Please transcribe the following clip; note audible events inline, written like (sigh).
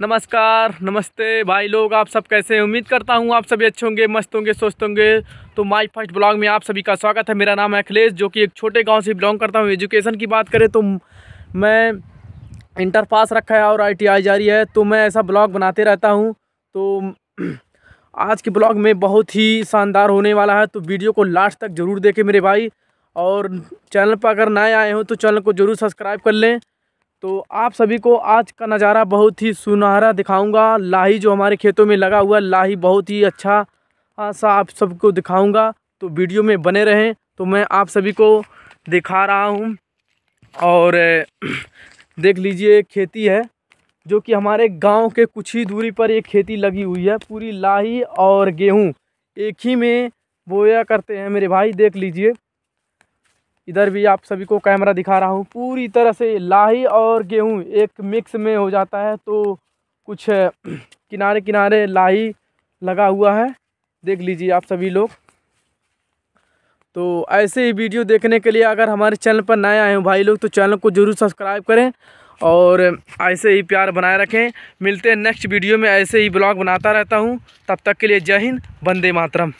नमस्कार नमस्ते भाई लोग आप सब कैसे उम्मीद करता हूँ आप सभी अच्छे होंगे मस्त होंगे स्वस्थ होंगे तो माई फर्स्ट ब्लॉग में आप सभी का स्वागत है मेरा नाम है अखिलेश जो कि एक छोटे गांव से बिलोंग करता हूँ एजुकेशन की बात करें तो मैं इंटर पास रखा है और आईटीआई जारी है तो मैं ऐसा ब्लॉग बनाते रहता हूँ तो (clears throat) आज के ब्लॉग में बहुत ही शानदार होने वाला है तो वीडियो को लास्ट तक ज़रूर देखें मेरे भाई और चैनल पर अगर नए आए हों तो चैनल को ज़रूर सब्सक्राइब कर लें तो आप सभी को आज का नज़ारा बहुत ही सुनहरा दिखाऊंगा लाही जो हमारे खेतों में लगा हुआ लाही बहुत ही अच्छा हाँ, सा आप सबको दिखाऊंगा तो वीडियो में बने रहें तो मैं आप सभी को दिखा रहा हूँ और (clears throat) देख लीजिए खेती है जो कि हमारे गांव के कुछ ही दूरी पर ये खेती लगी हुई है पूरी लाही और गेहूं एक ही में बोया करते हैं मेरे भाई देख लीजिए इधर भी आप सभी को कैमरा दिखा रहा हूँ पूरी तरह से लाही और गेहूँ एक मिक्स में हो जाता है तो कुछ किनारे किनारे लाही लगा हुआ है देख लीजिए आप सभी लोग तो ऐसे ही वीडियो देखने के लिए अगर हमारे चैनल पर नए आए हो भाई लोग तो चैनल को ज़रूर सब्सक्राइब करें और ऐसे ही प्यार बनाए रखें मिलते हैं नेक्स्ट वीडियो में ऐसे ही ब्लॉग बनाता रहता हूँ तब तक के लिए जय हिंद वंदे मातरम